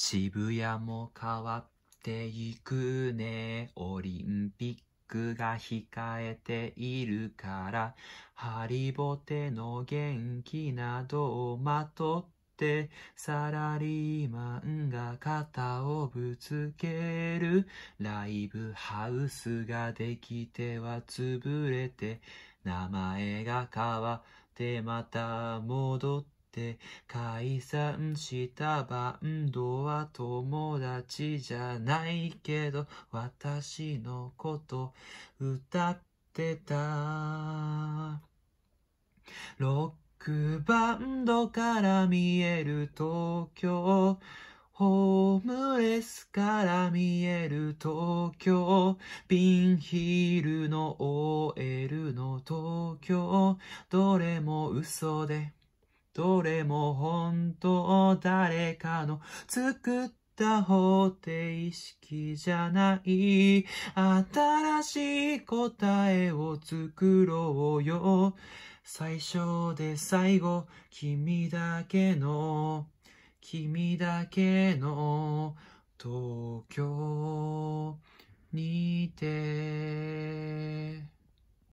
渋谷も変わっていくね。オリンピックが控えているから、ハリボテの元気などをまとって、サラリーマンが肩をぶつける。ライブハウスができては潰れて、名前が変わってまた戻って、て解散したバンドは友達じゃないけど私のこと歌ってたロックバンドから見える東京ホームレスから見える東京。ピンヒールの OL の東京。どれも嘘で。どれも本当誰かの作った方程式じゃない。新しい答えを作ろうよ。最初で最後、君だけの、君だけの東京にて